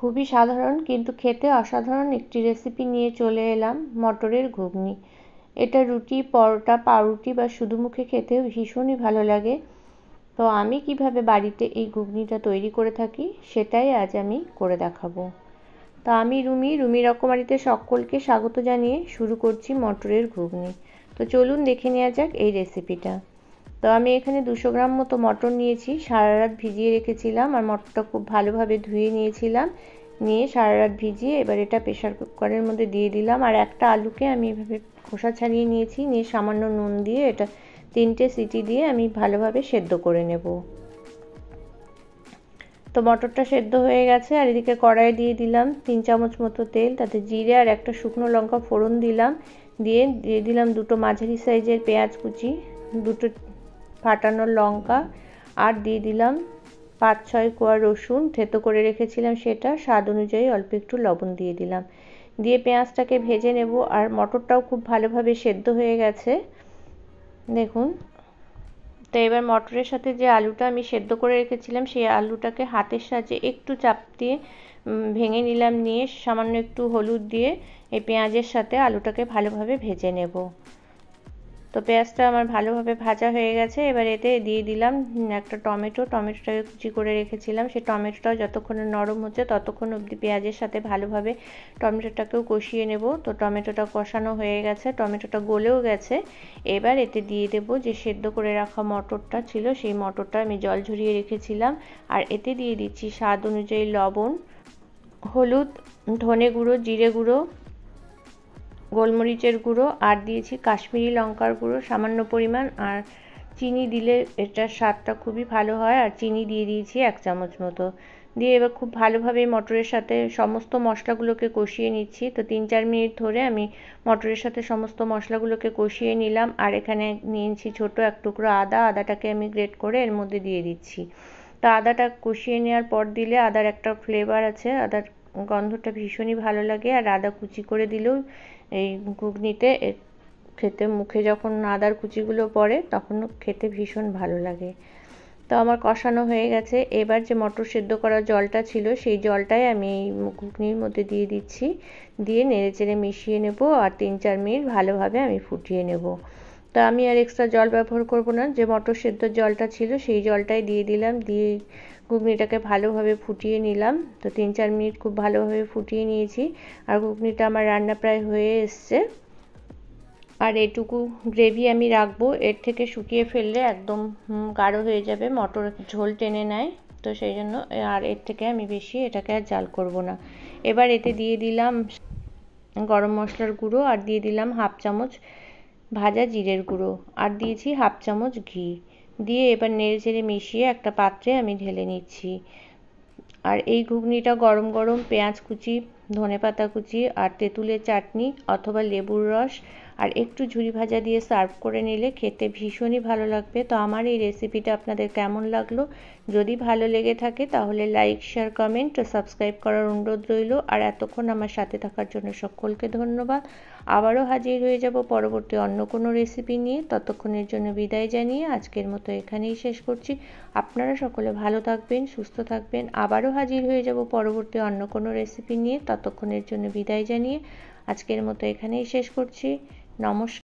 খুবই সাধারণ কিন্তু খেতে অসাধারণ একটি রেসিপি নিয়ে চলে এলাম মটরের ঘুগনি এটা রুটি পরোটা পাউরুটি বা শুধু মুখে খেতে ভীষণই ভালো লাগে তো আমি কিভাবে বাড়িতে এই ঘুগনিটা তৈরি করে থাকি সেটাই আজ আমি করে দেখাবো তা আমি রুমি রুমি রকমারিতে সকলকে স্বাগত জানিয়ে শুরু করছি মটরের ঘুগনি তো চলুন দেখে নেওয়া যাক এই রেসিপিটা তো আমি এখানে দুশো গ্রাম মতো মটর নিয়েছি সারা রাত ভিজিয়ে রেখেছিলাম আর মটরটা খুব ভালোভাবে ধুয়ে নিয়েছিলাম নিয়ে সারা রাত ভিজিয়ে এবার এটা প্রেশার কুকারের মধ্যে দিয়ে দিলাম আর একটা আলুকে আমি এভাবে খোসা ছাড়িয়ে নিয়েছি নিয়ে সামান্য নুন দিয়ে এটা তিনটে সিটি দিয়ে আমি ভালোভাবে সেদ্ধ করে নেব তো মটরটা সেদ্ধ হয়ে গেছে আর এদিকে কড়াই দিয়ে দিলাম তিন চামচ মতো তেল তাতে জিরে আর একটা শুকনো লঙ্কা ফোড়ন দিলাম দিয়ে দিয়ে দিলাম দুটো মাঝারি সাইজের পেঁয়াজ কুচি দুটো ফাটানো লঙ্কা আর দিয়ে দিলাম পাঁচ ছয় কোয়া রসুন থেতো করে রেখেছিলাম সেটা স্বাদ অনুযায়ী অল্প একটু লবণ দিয়ে দিলাম দিয়ে পেঁয়াজটাকে ভেজে নেব আর মটরটাও খুব ভালোভাবে সেদ্ধ হয়ে গেছে দেখুন তো এবার মটরের সাথে যে আলুটা আমি সেদ্ধ করে রেখেছিলাম সেই আলুটাকে হাতের সাহায্যে একটু চাপ দিয়ে ভেঙে নিলাম নিয়ে সামান্য একটু হলুদ দিয়ে এই পেঁয়াজের সাথে আলুটাকে ভালোভাবে ভেজে নেব তো পেঁয়াজটা আমার ভালোভাবে ভাজা হয়ে গেছে এবার এতে দিয়ে দিলাম একটা টমেটো টমেটোটাকে কুচি করে রেখেছিলাম সেই টমেটোটাও যতক্ষণ নরম হচ্ছে ততক্ষণ অবধি পেঁয়াজের সাথে ভালোভাবে টমেটোটাকেও কষিয়ে নেব তো টমেটোটা কষানো হয়ে গেছে টমেটোটা গলেও গেছে এবার এতে দিয়ে দেব যে সেদ্ধ করে রাখা মটরটা ছিল সেই মটরটা আমি জল ঝরিয়ে রেখেছিলাম আর এতে দিয়ে দিচ্ছি স্বাদ অনুযায়ী লবণ হলুদ ধনে গুঁড়ো জিরে গুঁড়ো গোলমরিচের গুঁড়ো আর দিয়েছি কাশ্মীরি লঙ্কার গুঁড়ো সামান্য পরিমাণ আর চিনি দিলে এটার স্বাদটা খুবই ভালো হয় আর চিনি দিয়ে দিয়েছি এক চামচ মতো দিয়ে এবার খুব ভালোভাবে মটরের সাথে সমস্ত মশলাগুলোকে কষিয়ে নিচ্ছি তো তিন চার মিনিট ধরে আমি মটরের সাথে সমস্ত মশলাগুলোকে কষিয়ে নিলাম আর এখানে নিয়েছি ছোট এক টুকরো আদা আদাটাকে আমি গ্রেট করে এর মধ্যে দিয়ে দিচ্ছি তো আদাটা কষিয়ে নেওয়ার পর দিলে আদার একটা ফ্লেভার আছে আদার গন্ধটা ভীষণই ভালো লাগে আর আদা কুচি করে দিলেও এই ঘুগনিতে খেতে মুখে যখন আদার কুচিগুলো পড়ে তখন খেতে ভীষণ ভালো লাগে তো আমার কষানো হয়ে গেছে এবার যে মটর সেদ্ধ করার জলটা ছিল সেই জলটাই আমি এই ঘুগনির মধ্যে দিয়ে দিচ্ছি দিয়ে নেড়ে চেড়ে মিশিয়ে নেব আর তিন চার মিনিট ভালোভাবে আমি ফুটিয়ে নেব তা আমি আর এক্সট্রা জল ব্যবহার করব না যে মটর সেদ্ধ জলটা ছিল সেই জলটাই দিয়ে দিলাম দিয়ে ঘুগনিটাকে ভালোভাবে ফুটিয়ে নিলাম তো তিন চার মিনিট খুব ভালোভাবে ফুটিয়ে নিয়েছি আর ঘুগনিটা আমার রান্না প্রায় হয়ে এসছে আর এটুকু গ্রেভি আমি রাখবো এর থেকে শুকিয়ে ফেললে একদম গাঢ় হয়ে যাবে মটর ঝোল টেনে নেয় তো সেই জন্য আর এর থেকে আমি বেশি এটাকে আর জাল করব না এবার এতে দিয়ে দিলাম গরম মশলার গুঁড়ো আর দিয়ে দিলাম হাফ চামচ ভাজা জিরের গুঁড়ো আর দিয়েছি হাফ চামচ ঘি দিয়ে এবার নেড়ে চেড়ে মিশিয়ে একটা পাত্রে আমি ঢেলে নিচ্ছি আর এই ঘুগনিটা গরম গরম পেঁয়াজ কুচি ধনে পাতা কুচি আর তেঁতুলের চাটনি অথবা লেবুর রস আর একটু ঝুরি ভাজা দিয়ে সার্ভ করে নিলে খেতে ভীষণই ভালো লাগবে তো আমার এই রেসিপিটা আপনাদের কেমন লাগলো যদি ভালো লেগে থাকে তাহলে লাইক শেয়ার কমেন্ট ও সাবস্ক্রাইব করার অনুরোধ রইল আর এতক্ষণ আমার সাথে থাকার জন্য সকলকে ধন্যবাদ আবারও হাজির হয়ে যাব পরবর্তী অন্য কোনো রেসিপি নিয়ে ততক্ষণের জন্য বিদায় জানিয়ে আজকের মতো এখানেই শেষ করছি আপনারা সকলে ভালো থাকবেন সুস্থ থাকবেন আবারও হাজির হয়ে যাব পরবর্তী অন্য কোনো রেসিপি নিয়ে ততক্ষণের জন্য বিদায় জানিয়ে আজকের মতো এখানেই শেষ করছি নমস্কার